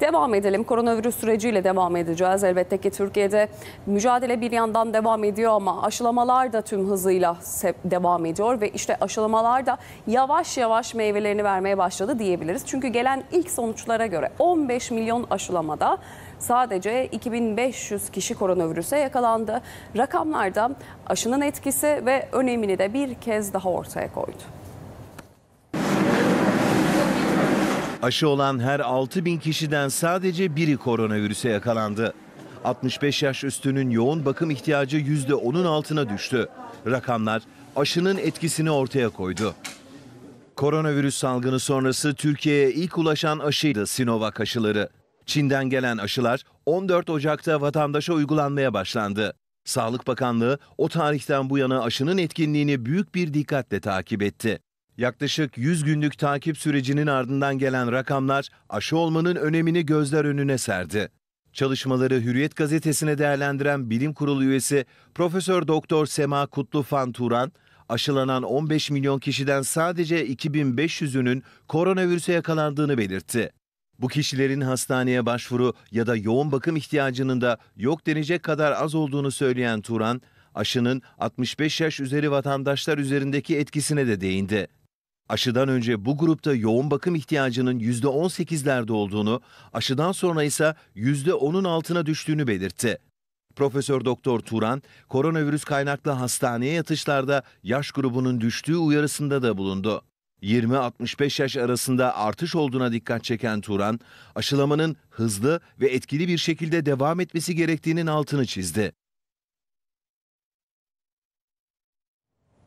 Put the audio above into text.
Devam edelim. Koronavirüs süreciyle devam edeceğiz. Elbette ki Türkiye'de mücadele bir yandan devam ediyor ama aşılamalar da tüm hızıyla devam ediyor ve işte aşılamalar da yavaş yavaş meyvelerini vermeye başladı diyebiliriz. Çünkü gelen ilk sonuçlara göre 15 milyon aşılamada sadece 2500 kişi koronavirüse yakalandı. Rakamlarda aşının etkisi ve önemini de bir kez daha ortaya koydu. Aşı olan her 6 bin kişiden sadece biri koronavirüse yakalandı. 65 yaş üstünün yoğun bakım ihtiyacı %10'un altına düştü. Rakamlar aşının etkisini ortaya koydu. Koronavirüs salgını sonrası Türkiye'ye ilk ulaşan aşıydı Sinovac aşıları. Çin'den gelen aşılar 14 Ocak'ta vatandaşa uygulanmaya başlandı. Sağlık Bakanlığı o tarihten bu yana aşının etkinliğini büyük bir dikkatle takip etti. Yaklaşık 100 günlük takip sürecinin ardından gelen rakamlar aşı olmanın önemini gözler önüne serdi. Çalışmaları Hürriyet gazetesine değerlendiren bilim kurulu üyesi Profesör Doktor Sema Kutlu Fanturan, aşılanan 15 milyon kişiden sadece 2500'ünün koronavirüse yakalandığını belirtti. Bu kişilerin hastaneye başvuru ya da yoğun bakım ihtiyacının da yok denecek kadar az olduğunu söyleyen Turan, aşının 65 yaş üzeri vatandaşlar üzerindeki etkisine de değindi. Aşıdan önce bu grupta yoğun bakım ihtiyacının %18'lerde olduğunu, aşıdan sonra ise %10'un altına düştüğünü belirtti. Profesör Doktor Turan, koronavirüs kaynaklı hastaneye yatışlarda yaş grubunun düştüğü uyarısında da bulundu. 20-65 yaş arasında artış olduğuna dikkat çeken Turan, aşılamanın hızlı ve etkili bir şekilde devam etmesi gerektiğinin altını çizdi.